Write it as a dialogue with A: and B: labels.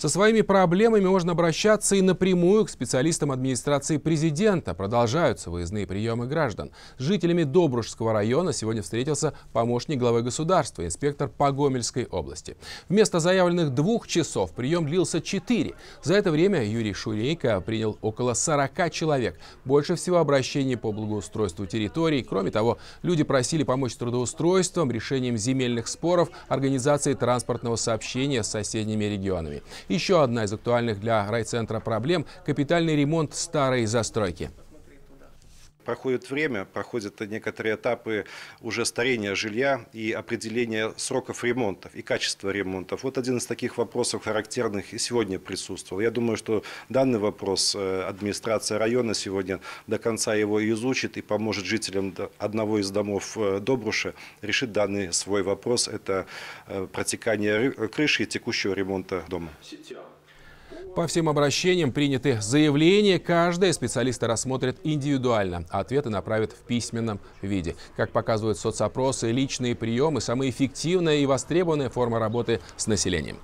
A: Со своими проблемами можно обращаться и напрямую к специалистам администрации президента. Продолжаются выездные приемы граждан. С жителями Добружского района сегодня встретился помощник главы государства, инспектор по Гомельской области. Вместо заявленных двух часов прием длился четыре. За это время Юрий Шурейко принял около 40 человек. Больше всего обращений по благоустройству территорий. Кроме того, люди просили помочь с трудоустройством, решением земельных споров, организацией транспортного сообщения с соседними регионами. Еще одна из актуальных для райцентра проблем – капитальный ремонт старой застройки
B: проходит время, проходят некоторые этапы уже старения жилья и определения сроков ремонтов и качества ремонтов. Вот один из таких вопросов характерных и сегодня присутствовал. Я думаю, что данный вопрос э, администрация района сегодня до конца его изучит и поможет жителям одного из домов э, Добруша решить данный свой вопрос. Это э, протекание крыши и текущего ремонта дома.
A: По всем обращениям приняты заявления. Каждое специалисты рассмотрят индивидуально, ответы направят в письменном виде. Как показывают соцопросы, личные приемы – самая эффективная и востребованная форма работы с населением.